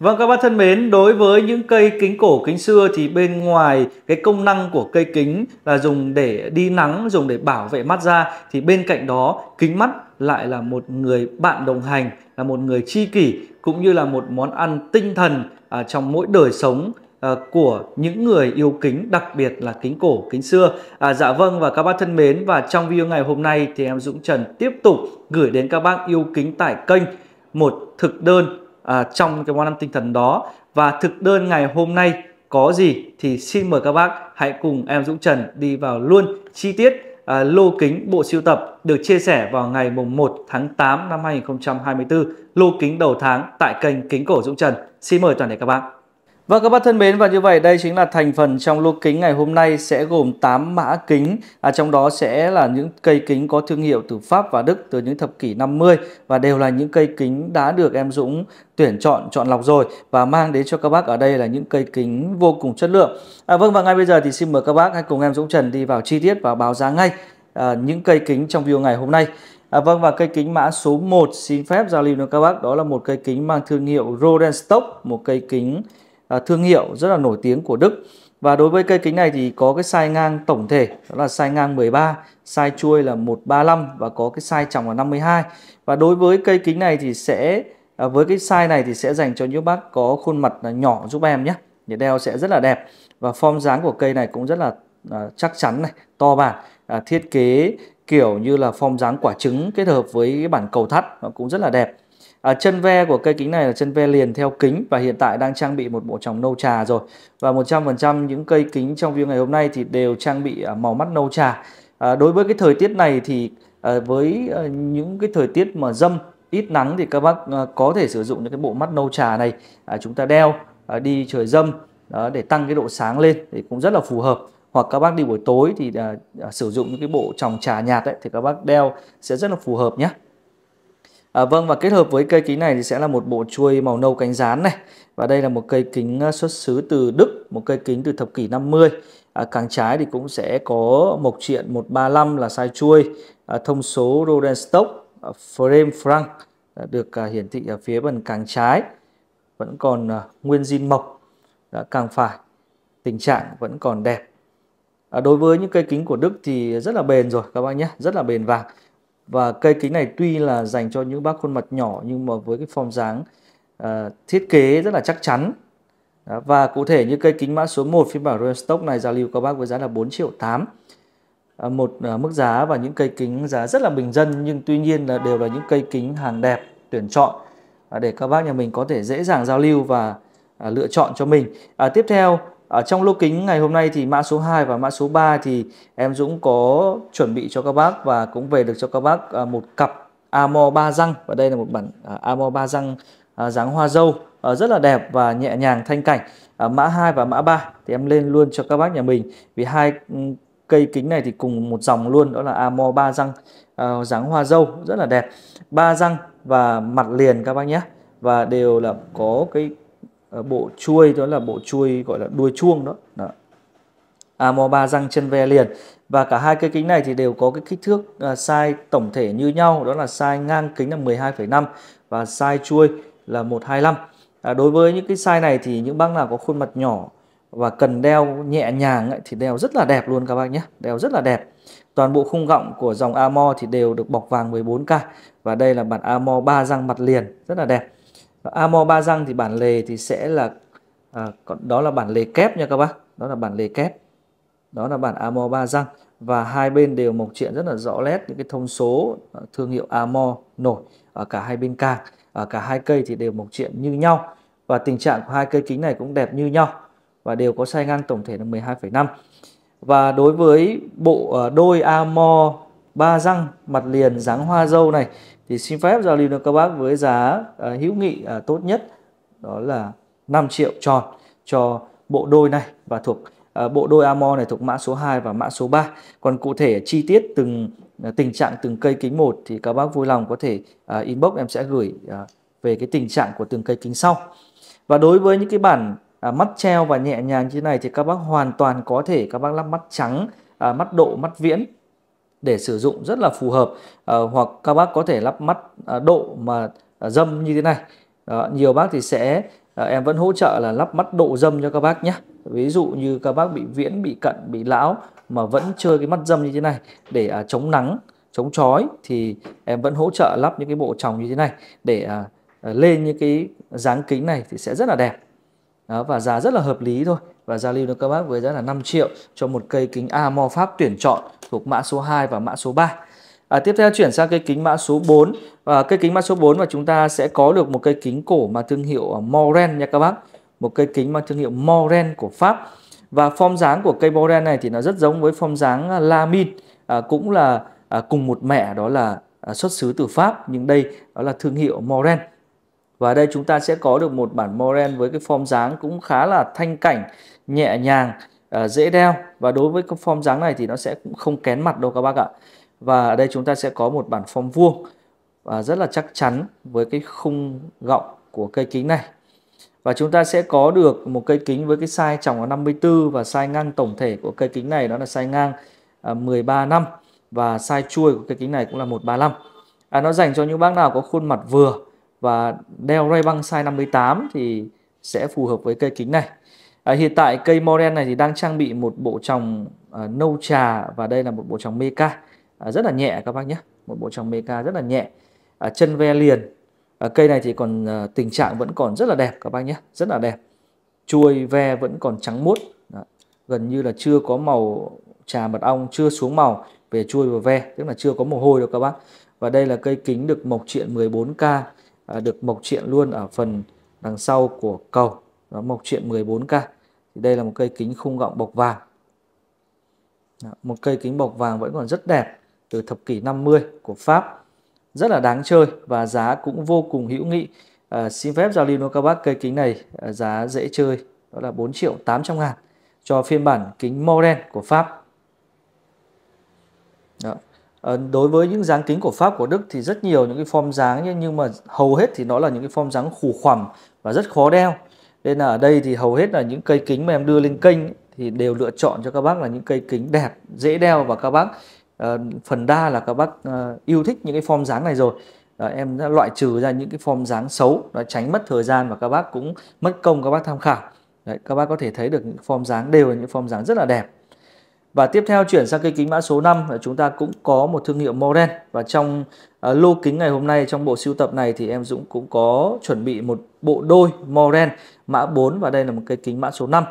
Vâng các bác thân mến, đối với những cây kính cổ kính xưa thì bên ngoài cái công năng của cây kính là dùng để đi nắng, dùng để bảo vệ mắt da thì bên cạnh đó kính mắt lại là một người bạn đồng hành, là một người tri kỷ cũng như là một món ăn tinh thần à, trong mỗi đời sống à, của những người yêu kính đặc biệt là kính cổ kính xưa à, dạ vâng và các bác thân mến và trong video ngày hôm nay thì em Dũng Trần tiếp tục gửi đến các bác yêu kính tải kênh một thực đơn à, trong cái món ăn tinh thần đó và thực đơn ngày hôm nay có gì thì xin mời các bác hãy cùng em Dũng Trần đi vào luôn chi tiết à, lô kính bộ siêu tập được chia sẻ vào ngày mùng 1 tháng 8 năm 2024 lô kính đầu tháng tại kênh Kính Cổ Dũng Trần. Xin mời toàn thể các bạn. Và vâng, các bác thân mến và như vậy đây chính là thành phần trong lô kính ngày hôm nay sẽ gồm 8 mã kính à, trong đó sẽ là những cây kính có thương hiệu từ Pháp và Đức từ những thập kỷ 50 và đều là những cây kính đã được em Dũng tuyển chọn chọn lọc rồi và mang đến cho các bác ở đây là những cây kính vô cùng chất lượng. À, vâng và ngay bây giờ thì xin mời các bác hãy cùng em Dũng Trần đi vào chi tiết và báo giá ngay à, những cây kính trong video ngày hôm nay. À, vâng và cây kính mã số 1 xin phép giao lưu với các bác đó là một cây kính mang thương hiệu Rodenstock, một cây kính À, thương hiệu rất là nổi tiếng của Đức và đối với cây kính này thì có cái size ngang tổng thể đó là size ngang 13, size chuôi là 135 và có cái size tròng là 52. Và đối với cây kính này thì sẽ à, với cái size này thì sẽ dành cho những bác có khuôn mặt nhỏ giúp em nhé. Để đeo sẽ rất là đẹp và form dáng của cây này cũng rất là à, chắc chắn này, to bản, thiết kế kiểu như là form dáng quả trứng kết hợp với bản cầu thắt nó cũng rất là đẹp. À, chân ve của cây kính này là chân ve liền theo kính và hiện tại đang trang bị một bộ tròng nâu trà rồi. Và 100% những cây kính trong view ngày hôm nay thì đều trang bị à, màu mắt nâu trà. À, đối với cái thời tiết này thì à, với à, những cái thời tiết mà dâm ít nắng thì các bác à, có thể sử dụng những cái bộ mắt nâu trà này à, chúng ta đeo à, đi trời dâm đó, để tăng cái độ sáng lên thì cũng rất là phù hợp hoặc các bác đi buổi tối thì à, sử dụng những cái bộ tròng trà nhạt ấy, thì các bác đeo sẽ rất là phù hợp nhé À, vâng và kết hợp với cây kính này thì sẽ là một bộ chuôi màu nâu cánh rán này và đây là một cây kính à, xuất xứ từ Đức một cây kính từ thập kỷ 50 à, càng trái thì cũng sẽ có mộc triện 135 là sai chuôi à, thông số Rodenstock à, frame frank à, được à, hiển thị ở phía bên càng trái vẫn còn à, nguyên zin mộc đã càng phải tình trạng vẫn còn đẹp à, đối với những cây kính của Đức thì rất là bền rồi các bác nhé rất là bền vàng và cây kính này tuy là dành cho những bác khuôn mặt nhỏ nhưng mà với cái form dáng uh, thiết kế rất là chắc chắn đó, và cụ thể như cây kính mã số 1 phiên bản Royal Stock này giao lưu các bác với giá là 4 triệu 8 uh, ờ, một uh, mức giá và những cây kính giá rất là bình dân nhưng tuy nhiên là đều là những cây kính hàng đẹp tuyển chọn uh, để các bác nhà mình có thể dễ dàng giao lưu và uh, lựa chọn cho mình uh, tiếp theo ở ờ, trong lô kính ngày hôm nay thì mã số 2 và mã số 3 thì em Dũng có chuẩn bị cho các bác và cũng về được cho các bác ờ, một cặp Amo 3 răng và đây là một bản ờ, Amo 3 răng dáng hoa dâu rất là đẹp và nhẹ nhàng thanh cảnh mã 2 và mã 3 thì em lên luôn cho các bác nhà mình vì hai cây kính này thì cùng một dòng luôn đó là Amo 3 răng dáng hoa dâu rất là đẹp ba răng và mặt liền các bác nhé và đều là có cái Ờ, bộ chuôi đó là bộ chuôi gọi là đuôi chuông đó, đó. Amo 3 răng chân ve liền và cả hai cây kính này thì đều có cái kích thước à, size tổng thể như nhau đó là size ngang kính là 12,5 và size chuôi là 125 à, đối với những cái size này thì những bác nào có khuôn mặt nhỏ và cần đeo nhẹ nhàng ấy, thì đeo rất là đẹp luôn các bác nhé đeo rất là đẹp toàn bộ khung gọng của dòng Amo thì đều được bọc vàng 14K và đây là bản Amo 3 răng mặt liền rất là đẹp Amo ba răng thì bản lề thì sẽ là à, đó là bản lề kép nha các bác đó là bản lề kép đó là bản Amo ba răng và hai bên đều mộc chuyện rất là rõ nét những cái thông số à, thương hiệu Amo nổi ở cả hai bên càng ở cả hai cây thì đều mộc chuyện như nhau và tình trạng của hai cây kính này cũng đẹp như nhau và đều có sai ngang tổng thể là 12,5 và đối với bộ à, đôi Amo ba răng mặt liền dáng hoa dâu này thì xin phép giao lưu được các bác với giá à, hữu nghị à, tốt nhất đó là 5 triệu tròn cho bộ đôi này và thuộc à, bộ đôi Amor này thuộc mã số 2 và mã số 3. Còn cụ thể chi tiết từng à, tình trạng từng cây kính một thì các bác vui lòng có thể à, inbox em sẽ gửi à, về cái tình trạng của từng cây kính sau. Và đối với những cái bản à, mắt treo và nhẹ nhàng như thế này thì các bác hoàn toàn có thể các bác lắp mắt trắng, à, mắt độ, mắt viễn để sử dụng rất là phù hợp à, hoặc các bác có thể lắp mắt à, độ mà à, dâm như thế này à, nhiều bác thì sẽ à, em vẫn hỗ trợ là lắp mắt độ dâm cho các bác nhé ví dụ như các bác bị viễn bị cận bị lão mà vẫn chơi cái mắt dâm như thế này để à, chống nắng chống chói thì em vẫn hỗ trợ lắp những cái bộ tròng như thế này để à, lên những cái dáng kính này thì sẽ rất là đẹp đó, và giá rất là hợp lý thôi và giao lưu được các bác với giá là 5 triệu cho một cây kính Amor Pháp tuyển chọn thuộc mã số 2 và mã số 3. À, tiếp theo chuyển sang cây kính mã số 4 và cây kính mã số 4 và chúng ta sẽ có được một cây kính cổ mà thương hiệu à, Moren nha các bác một cây kính mang thương hiệu Moren của Pháp và form dáng của cây Moren này thì nó rất giống với form dáng à, Lamin à, cũng là à, cùng một mẹ đó là à, xuất xứ từ Pháp nhưng đây đó là thương hiệu Moren và đây chúng ta sẽ có được một bản Moren với cái form dáng cũng khá là thanh cảnh, nhẹ nhàng, ờ, dễ đeo. Và đối với cái form dáng này thì nó sẽ cũng không kén mặt đâu các bác ạ. Và ở đây chúng ta sẽ có một bản form vuông và rất là chắc chắn với cái khung gọng của cây kính này. Và chúng ta sẽ có được một cây kính với cái size tròng là 54 và size ngang tổng thể của cây kính này đó là size ngang 13 ờ, năm và size chuôi của cây kính này cũng là 135. À, nó dành cho những bác nào có khuôn mặt vừa và đeo Ray-Ban size 58 thì sẽ phù hợp với cây kính này. À, hiện tại cây Moren này thì đang trang bị một bộ tròng à, nâu trà và đây là một bộ tròng meca à, rất là nhẹ các bác nhé, một bộ tròng meca rất là nhẹ, à, chân ve liền. À, cây này thì còn à, tình trạng vẫn còn rất là đẹp các bác nhé, rất là đẹp. Chuôi ve vẫn còn trắng muốt, à, gần như là chưa có màu trà mật ong, chưa xuống màu về chuôi và ve, tức là chưa có mồ hôi đâu các bác. Và đây là cây kính được mộc truyện 14K À, được mộc triện luôn ở phần đằng sau của cầu đó mộc triện 14k thì đây là một cây kính khung gọng bọc vàng đó, một cây kính bọc vàng vẫn còn rất đẹp từ thập kỷ 50 của Pháp rất là đáng chơi và giá cũng vô cùng hữu nghị à, xin phép giao lưu với các bác cây kính này à, giá dễ chơi đó là 4 triệu 800 ngàn cho phiên bản kính Moren của Pháp Ờ, đối với những dáng kính của Pháp của Đức thì rất nhiều những cái form dáng nhưng mà hầu hết thì nó là những cái form dáng khủ khoằm và rất khó đeo nên là ở đây thì hầu hết là những cây kính mà em đưa lên kênh thì đều lựa chọn cho các bác là những cây kính đẹp dễ đeo và các bác ờ, phần đa là các bác ờ, yêu thích những cái form dáng này rồi đó, em đã loại trừ ra những cái form dáng xấu nó tránh mất thời gian và các bác cũng mất công các bác tham khảo Đấy, các bác có thể thấy được những form dáng đều là những form dáng rất là đẹp và tiếp theo chuyển sang cây kính mã số 5 chúng ta cũng có một thương hiệu Moren và trong uh, lô kính ngày hôm nay trong bộ sưu tập này thì em Dũng cũng có chuẩn bị một bộ đôi Moren mã 4 và đây là một cây kính mã số 5.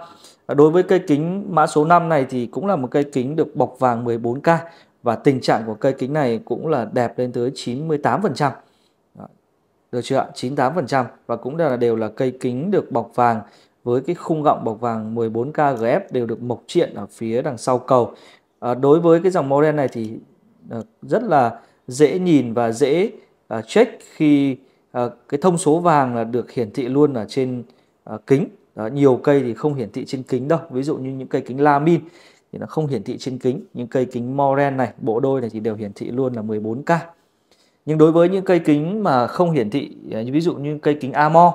À, đối với cây kính mã số 5 này thì cũng là một cây kính được bọc vàng 14K và tình trạng của cây kính này cũng là đẹp lên tới 98%. Được chưa ạ? 98% và cũng đều là đều là cây kính được bọc vàng với cái khung gọng bọc vàng 14K GF đều được mộc triện ở phía đằng sau cầu. À, đối với cái dòng màu đen này thì à, rất là dễ nhìn và dễ à, check khi à, cái thông số vàng là được hiển thị luôn ở trên à, kính. Đó, nhiều cây thì không hiển thị trên kính đâu. Ví dụ như những cây kính lamin thì nó không hiển thị trên kính. Những cây kính Moren này, bộ đôi này thì đều hiển thị luôn là 14K. Nhưng đối với những cây kính mà không hiển thị, à, ví dụ như cây kính Amor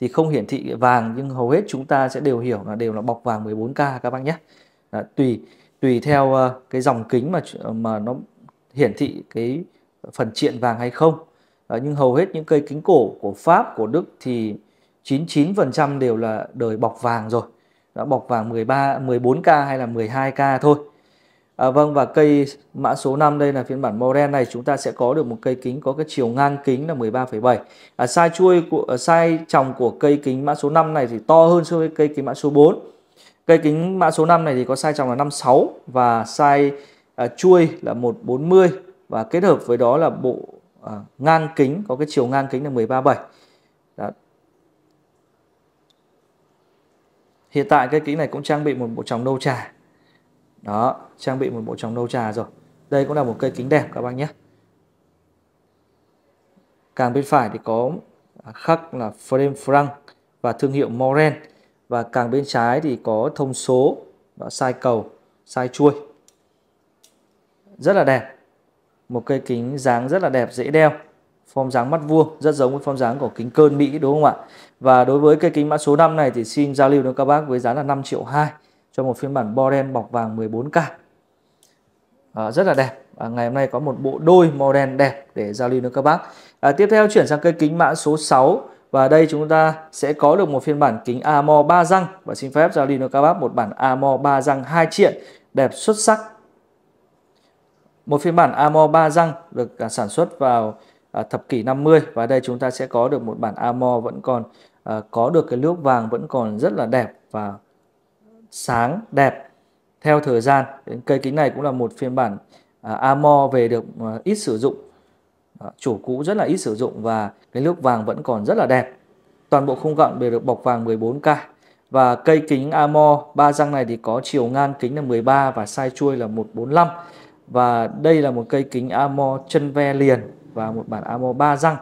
thì không hiển thị vàng nhưng hầu hết chúng ta sẽ đều hiểu là đều là bọc vàng 14K các bác nhé. À, tùy tùy theo uh, cái dòng kính mà mà nó hiển thị cái phần triện vàng hay không. À, nhưng hầu hết những cây kính cổ của Pháp, của Đức thì 99% đều là đời bọc vàng rồi. Đã bọc vàng 13, 14K hay là 12K thôi. À, vâng và cây mã số 5 đây là phiên bản màu này chúng ta sẽ có được một cây kính có cái chiều ngang kính là 13,7. À, sai chuôi của à, size tròng của cây kính mã số 5 này thì to hơn so với cây kính mã số 4. Cây kính mã số 5 này thì có size tròng là 56 và sai à, chuôi là 140 và kết hợp với đó là bộ à, ngang kính có cái chiều ngang kính là 137. Đó. Hiện tại cây kính này cũng trang bị một bộ tròng nâu trà đó trang bị một bộ tròng nâu trà rồi đây cũng là một cây kính đẹp các bác nhé càng bên phải thì có à, khắc là frame frank và thương hiệu Moren và càng bên trái thì có thông số đó, sai cầu size chuôi rất là đẹp một cây kính dáng rất là đẹp dễ đeo form dáng mắt vuông rất giống với form dáng của kính cơn Mỹ đúng không ạ và đối với cây kính mã số 5 này thì xin giao lưu đến các bác với giá là 5 triệu 2 cho một phiên bản Boren bọc vàng 14K à, ờ, rất là đẹp à, ngày hôm nay có một bộ đôi Boren đẹp để giao lưu nữa các bác à, tiếp theo chuyển sang cây kính mã số 6 và đây chúng ta sẽ có được một phiên bản kính Amor 3 răng và xin phép giao lưu nữa các bác một bản Amor 3 răng 2 triện đẹp xuất sắc một phiên bản Amor 3 răng được à, sản xuất vào à, thập kỷ 50 và đây chúng ta sẽ có được một bản Amor vẫn còn à, có được cái lước vàng vẫn còn rất là đẹp và sáng, đẹp theo thời gian. Cây kính này cũng là một phiên bản à, Amor về được à, ít sử dụng. À, chủ cũ rất là ít sử dụng và cái nước vàng vẫn còn rất là đẹp. Toàn bộ khung gọn đều được bọc vàng 14K. Và cây kính Amor ba răng này thì có chiều ngang kính là 13 và size chuôi là 145. Và đây là một cây kính Amor chân ve liền và một bản Amor ba răng.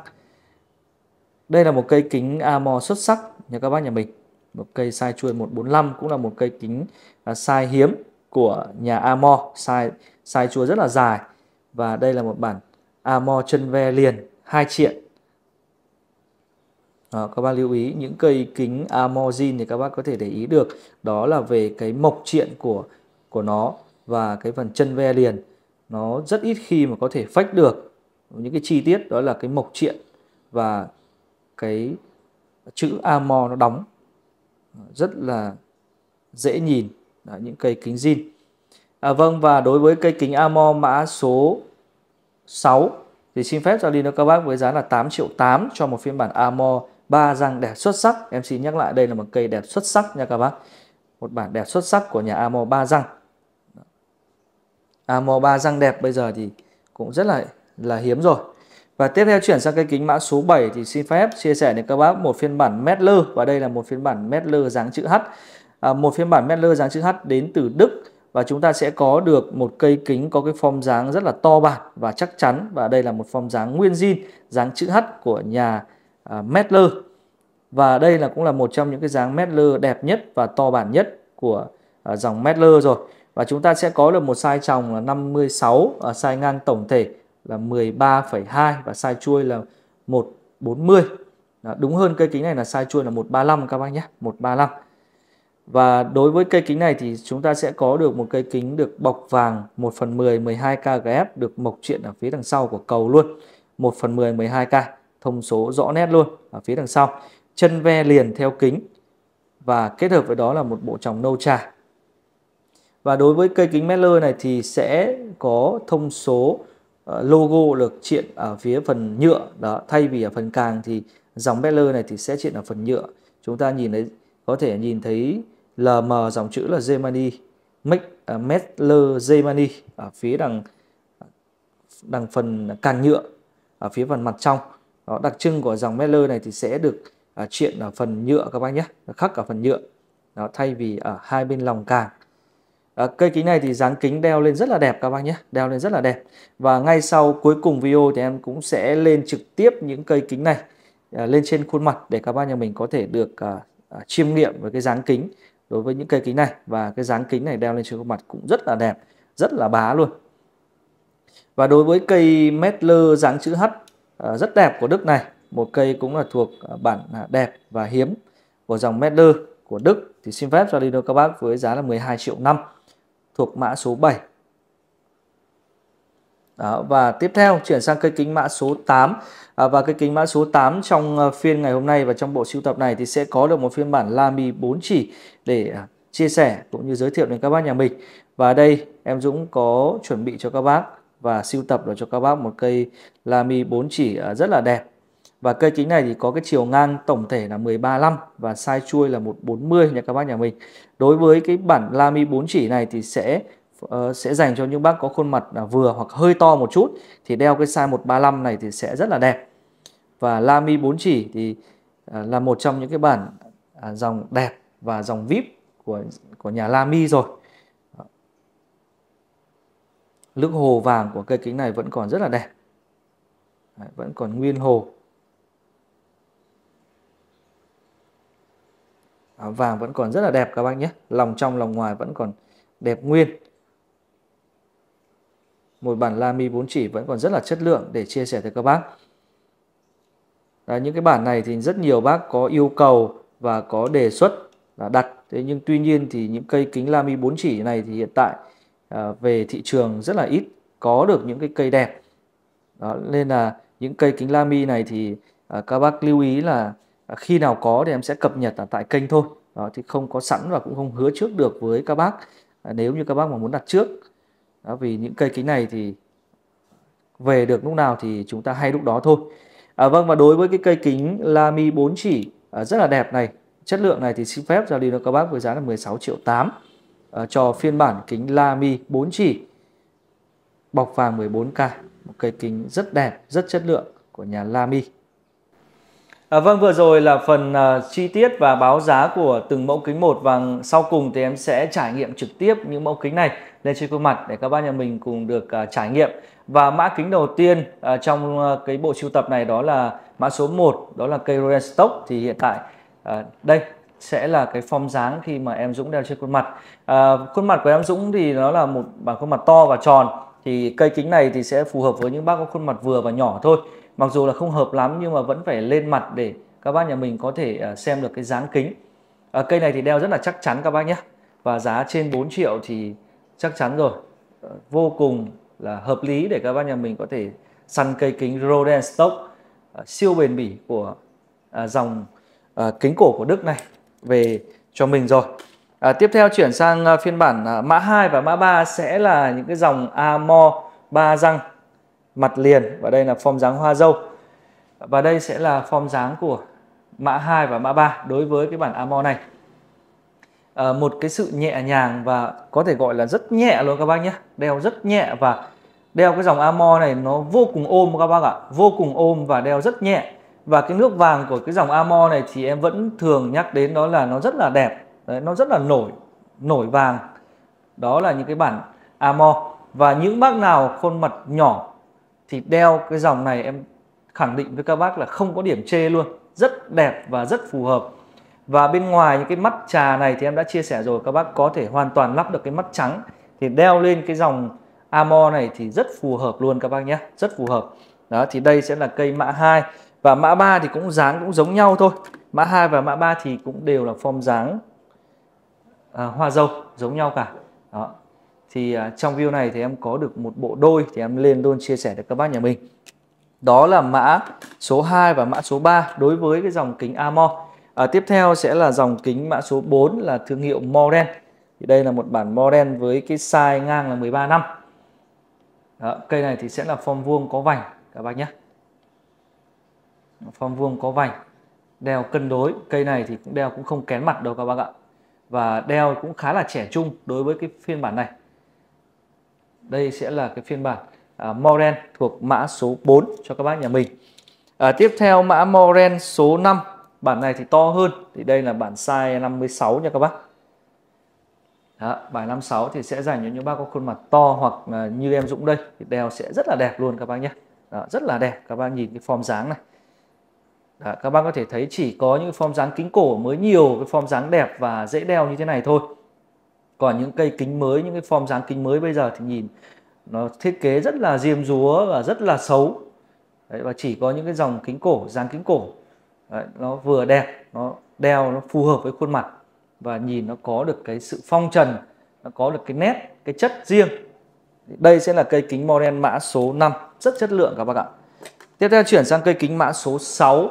Đây là một cây kính Amor xuất sắc nhà các bác nhà mình một cây sai chuôi 145 cũng là một cây kính à, sai hiếm của nhà Amor sai sai chuôi rất là dài và đây là một bản Amor chân ve liền hai triện đó, các bác lưu ý những cây kính Amorzin thì các bác có thể để ý được đó là về cái mộc triện của của nó và cái phần chân ve liền nó rất ít khi mà có thể phách được những cái chi tiết đó là cái mộc triện và cái chữ Amor nó đóng rất là dễ nhìn Đó, những cây kính zin à, vâng và đối với cây kính Amo mã số 6 thì xin phép giao lưu các bác với giá là 8 triệu 8 cho một phiên bản Amo 3 răng đẹp xuất sắc em xin nhắc lại đây là một cây đẹp xuất sắc nha các bác một bản đẹp xuất sắc của nhà Amo 3 răng Amo 3 răng đẹp bây giờ thì cũng rất là là hiếm rồi và tiếp theo chuyển sang cái kính mã số 7 thì xin phép chia sẻ đến các bác một phiên bản Mettler và đây là một phiên bản Mettler dáng chữ H. À, một phiên bản Mettler dáng chữ H đến từ Đức và chúng ta sẽ có được một cây kính có cái form dáng rất là to bản và chắc chắn và đây là một form dáng nguyên zin dáng chữ H của nhà à, Mettler. Và đây là cũng là một trong những cái dáng Mettler đẹp nhất và to bản nhất của à, dòng Mettler rồi. Và chúng ta sẽ có được một size tròng là 56 à, size ngang tổng thể là 13,2 và size chuôi là 140. Đó, đúng hơn cây kính này là size chuôi là 135 các bác nhé, 135. Và đối với cây kính này thì chúng ta sẽ có được một cây kính được bọc vàng 1 phần 10 12 gf được mộc chuyện ở phía đằng sau của cầu luôn. 1 phần 10 12K, thông số rõ nét luôn ở phía đằng sau. Chân ve liền theo kính và kết hợp với đó là một bộ tròng nâu trà. Và đối với cây kính Mettler này thì sẽ có thông số Ờ, logo được triện ở phía phần nhựa đó thay vì ở phần càng thì dòng Beller này thì sẽ triện ở phần nhựa chúng ta nhìn thấy có thể nhìn thấy LM dòng chữ là Germany Make uh, à, Mettler Germany ở phía đằng đằng phần càng nhựa ở phía phần mặt trong đó, đặc trưng của dòng Mettler này thì sẽ được uh, ở phần nhựa các bác nhé khắc ở phần nhựa đó, thay vì ở hai bên lòng càng À, ờ, cây kính này thì dáng kính đeo lên rất là đẹp các bác nhé, đeo lên rất là đẹp. Và ngay sau cuối cùng video thì em cũng sẽ lên trực tiếp những cây kính này à, lên trên khuôn mặt để các bác nhà mình có thể được à, à, chiêm nghiệm với cái dáng kính đối với những cây kính này và cái dáng kính này đeo lên trên khuôn mặt cũng rất là đẹp, rất là bá luôn. Và đối với cây Metler dáng chữ H à, rất đẹp của Đức này, một cây cũng là thuộc bản à, đẹp và hiếm của dòng Metler của Đức thì xin phép cho đi đâu các bác với giá là 12 triệu năm thuộc mã số 7. Đó, và tiếp theo chuyển sang cây kính mã số 8 à, và cây kính mã số 8 trong ờ, phiên ngày hôm nay và trong bộ sưu tập này thì sẽ có được một phiên bản Lamy 4 chỉ để à, chia sẻ cũng như giới thiệu đến các bác nhà mình và đây em Dũng có chuẩn bị cho các bác và sưu tập được cho các bác một cây Lamy 4 chỉ à, rất là đẹp và cây kính này thì có cái chiều ngang tổng thể là 135 và size chuôi là 140 nha các bác nhà mình. Đối với cái bản Lamy 4 chỉ này thì sẽ uh, sẽ dành cho những bác có khuôn mặt là vừa hoặc hơi to một chút thì đeo cái size 135 này thì sẽ rất là đẹp. Và Lamy 4 chỉ thì uh, là một trong những cái bản uh, dòng đẹp và dòng VIP của của nhà Lamy rồi. Nước hồ vàng của cây kính này vẫn còn rất là đẹp. Đấy, vẫn còn nguyên hồ vàng vẫn còn rất là đẹp các bác nhé lòng trong lòng ngoài vẫn còn đẹp nguyên một bản la mi 4 chỉ vẫn còn rất là chất lượng để chia sẻ tới các bác Đấy, những cái bản này thì rất nhiều bác có yêu cầu và có đề xuất là đặt thế nhưng tuy nhiên thì những cây kính la mi 4 chỉ này thì hiện tại à, về thị trường rất là ít có được những cái cây đẹp đó, nên là những cây kính la này thì à, các bác lưu ý là À, khi nào có thì em sẽ cập nhật ở tại kênh thôi đó, thì không có sẵn và cũng không hứa trước được với các bác à, nếu như các bác mà muốn đặt trước đó, vì những cây kính này thì về được lúc nào thì chúng ta hay lúc đó thôi à, vâng và đối với cái cây kính Lamy 4 chỉ à, rất là đẹp này chất lượng này thì xin phép giao lưu cho các bác với giá là 16 triệu 8 à, cho phiên bản kính Lamy 4 chỉ bọc vàng 14K một cây kính rất đẹp rất chất lượng của nhà Lamy À, vâng vừa rồi là phần uh, chi tiết và báo giá của từng mẫu kính một và sau cùng thì em sẽ trải nghiệm trực tiếp những mẫu kính này lên trên khuôn mặt để các bác nhà mình cùng được uh, trải nghiệm và mã kính đầu tiên uh, trong uh, cái bộ sưu tập này đó là mã số 1 đó là cây Royal Stock thì hiện tại uh, đây sẽ là cái form dáng khi mà em Dũng đeo trên khuôn mặt à, khuôn mặt của em Dũng thì nó là một bản khuôn mặt to và tròn thì cây kính này thì sẽ phù hợp với những bác có khuôn mặt vừa và nhỏ thôi mặc dù là không hợp lắm nhưng mà vẫn phải lên mặt để các bác nhà mình có thể ờ, xem được cái dáng kính à, cây này thì đeo rất là chắc chắn các bác nhé và giá trên 4 triệu thì chắc chắn rồi ờ, vô cùng là hợp lý để các bác nhà mình có thể săn cây kính Rodenstock siêu bền bỉ của dòng kính cổ của Đức này về cho mình rồi à, tiếp theo chuyển sang phiên bản mã 2 và mã 3 sẽ là những cái dòng Amor 3 răng mặt liền và đây là form dáng hoa dâu và đây sẽ là form dáng của mã 2 và mã 3 đối với cái bản Amor này à, một cái sự nhẹ nhàng và có thể gọi là rất nhẹ luôn các bác nhé đeo rất nhẹ và đeo cái dòng Amor này nó vô cùng ôm các bác ạ vô cùng ôm và đeo rất nhẹ và cái nước vàng của cái dòng Amor này thì em vẫn thường nhắc đến đó là nó rất là đẹp Đấy, nó rất là nổi nổi vàng đó là những cái bản Amor và những bác nào khuôn mặt nhỏ thì đeo cái dòng này em khẳng định với các bác là không có điểm chê luôn rất đẹp và rất phù hợp và bên ngoài những cái mắt trà này thì em đã chia sẻ rồi các bác có thể hoàn toàn lắp được cái mắt trắng thì đeo lên cái dòng amor này thì rất phù hợp luôn các bác nhé rất phù hợp đó thì đây sẽ là cây mã 2 và mã 3 thì cũng dáng cũng giống nhau thôi mã 2 và mã 3 thì cũng đều là form dáng à, hoa dâu giống nhau cả đó thì à, trong view này thì em có được một bộ đôi thì em lên luôn chia sẻ được các bác nhà mình đó là mã số 2 và mã số 3 đối với cái dòng kính Amor à, tiếp theo sẽ là dòng kính mã số 4 là thương hiệu Moren thì đây là một bản Moren với cái size ngang là 13 năm đó, cây này thì sẽ là form vuông có vành các bác nhé form vuông có vành đeo cân đối cây này thì cũng đeo cũng không kén mặt đâu các bác ạ và đeo cũng khá là trẻ trung đối với cái phiên bản này đây sẽ là cái phiên bản à, Moren thuộc mã số 4 cho các bác nhà mình. À, tiếp theo mã Moren số 5, bản này thì to hơn. Thì đây là bản size 56 nha các bác. Đó, bài 56 thì sẽ dành cho những bác có khuôn mặt to hoặc là như em Dũng đây thì đeo sẽ rất là đẹp luôn các bác nhé. Đó, rất là đẹp, các bác nhìn cái form dáng này. Đó, các bác có thể thấy chỉ có những form dáng kính cổ mới nhiều cái form dáng đẹp và dễ đeo như thế này thôi còn những cây kính mới những cái form dáng kính mới bây giờ thì nhìn nó thiết kế rất là diêm rúa và rất là xấu đấy, và chỉ có những cái dòng kính cổ dáng kính cổ đấy, nó vừa đẹp nó đeo nó phù hợp với khuôn mặt và nhìn nó có được cái sự phong trần nó có được cái nét cái chất riêng đây sẽ là cây kính Moren mã số 5 rất chất lượng các bác ạ tiếp theo chuyển sang cây kính mã số 6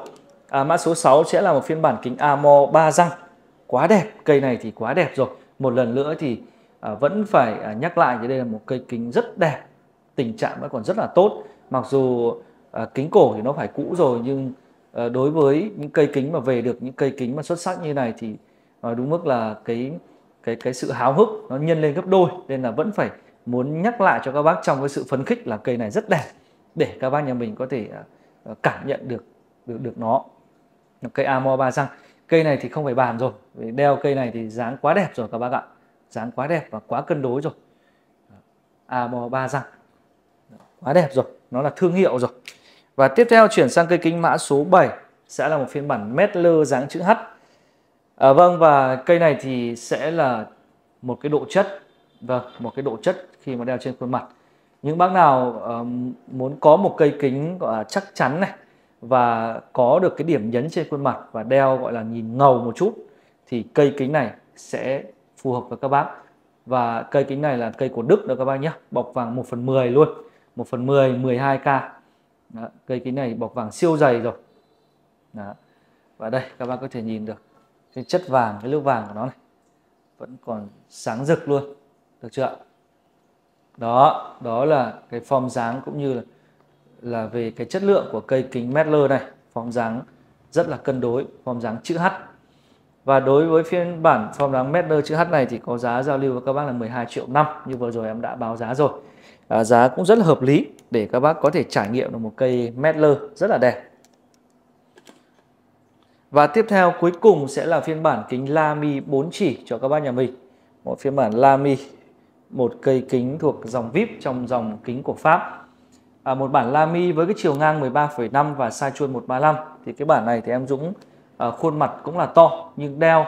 à, mã số 6 sẽ là một phiên bản kính Amor 3 răng quá đẹp cây này thì quá đẹp rồi một lần nữa thì à, vẫn phải à, nhắc lại thì đây là một cây kính rất đẹp tình trạng vẫn còn rất là tốt mặc dù à, kính cổ thì nó phải cũ rồi nhưng à, đối với những cây kính mà về được những cây kính mà xuất sắc như này thì à, đúng mức là cái cái cái sự háo hức nó nhân lên gấp đôi nên là vẫn phải muốn nhắc lại cho các bác trong cái sự phấn khích là cây này rất đẹp để các bác nhà mình có thể à, à cảm nhận được được được nó cây amo ba răng cây này thì không phải bàn rồi vì đeo cây này thì dáng quá đẹp rồi các bác ạ dáng quá đẹp và quá cân đối rồi A amo ba răng quá đẹp rồi nó là thương hiệu rồi và tiếp theo chuyển sang cây kính mã số 7 sẽ là một phiên bản mét lơ dáng chữ H à, vâng và cây này thì sẽ là một cái độ chất vâng một cái độ chất khi mà đeo trên khuôn mặt những bác nào uh, muốn có một cây kính uh, chắc chắn này và có được cái điểm nhấn trên khuôn mặt và đeo gọi là nhìn ngầu một chút thì cây kính này sẽ phù hợp với các bác và cây kính này là cây của Đức đó các bác nhé bọc vàng 1 phần 10 luôn 1 phần 10 12k đó, cây kính này bọc vàng siêu dày rồi đó. và đây các bác có thể nhìn được cái chất vàng cái lớp vàng của nó này vẫn còn sáng rực luôn được chưa đó đó là cái form dáng cũng như là là về cái chất lượng của cây kính Medler này form dáng rất là cân đối form dáng chữ H và đối với phiên bản form dáng Medler chữ H này thì có giá giao lưu với các bác là 12 triệu năm như vừa rồi em đã báo giá rồi à, giá cũng rất là hợp lý để các bác có thể trải nghiệm được một cây Medler rất là đẹp và tiếp theo cuối cùng sẽ là phiên bản kính Lamy 4 chỉ cho các bác nhà mình một phiên bản Lamy một cây kính thuộc dòng VIP trong dòng kính của Pháp à, một bản Lamy với cái chiều ngang 13,5 và size chuôn 135 thì cái bản này thì em Dũng à, khuôn mặt cũng là to nhưng đeo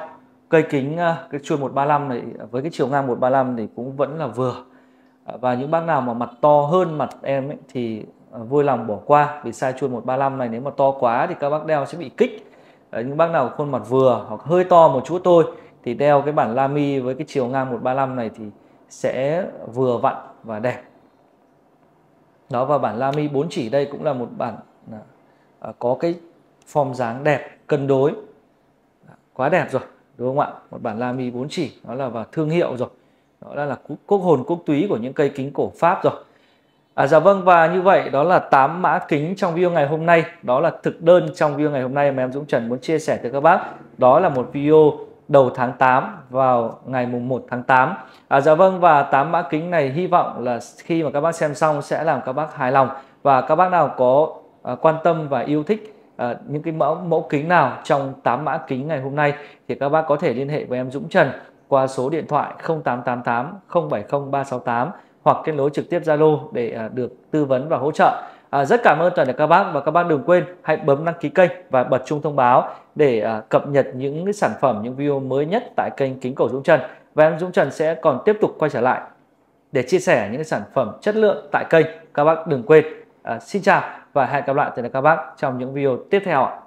cây kính à, cái chuôn 135 này với cái chiều ngang 135 thì cũng vẫn là vừa à, và những bác nào mà mặt to hơn mặt em ấy, thì à, vui lòng bỏ qua vì size chuôn 135 này nếu mà to quá thì các bác đeo sẽ bị kích à, những bác nào khuôn mặt vừa hoặc hơi to một chút thôi thì đeo cái bản Lamy với cái chiều ngang 135 này thì sẽ vừa vặn và đẹp đó và bản Lamy 4 chỉ đây cũng là một bản à, à, có cái form dáng đẹp cân đối à, quá đẹp rồi đúng không ạ một bản Lamy 4 chỉ đó là vào thương hiệu rồi đó là, là quốc hồn quốc túy của những cây kính cổ Pháp rồi À, dạ vâng và như vậy đó là 8 mã kính trong video ngày hôm nay Đó là thực đơn trong video ngày hôm nay mà em Dũng Trần muốn chia sẻ tới các bác Đó là một video đầu tháng 8 vào ngày mùng 1 tháng 8. À, dạ vâng và 8 mã kính này hy vọng là khi mà các bác xem xong sẽ làm các bác hài lòng và các bác nào có à, quan tâm và yêu thích à, những cái mẫu mẫu kính nào trong 8 mã kính ngày hôm nay thì các bác có thể liên hệ với em Dũng Trần qua số điện thoại 0888 070 368 hoặc kết nối trực tiếp Zalo để à, được tư vấn và hỗ trợ. À, rất cảm ơn toàn thể các bác và các bác đừng quên hãy bấm đăng ký kênh và bật chuông thông báo để à, cập nhật những sản phẩm, những video mới nhất tại kênh Kính Cổ Dũng Trần. Và em Dũng Trần sẽ còn tiếp tục quay trở lại để chia sẻ những sản phẩm chất lượng tại kênh. Các bác đừng quên. À, xin chào và hẹn gặp lại toàn thể các bác trong những video tiếp theo ạ.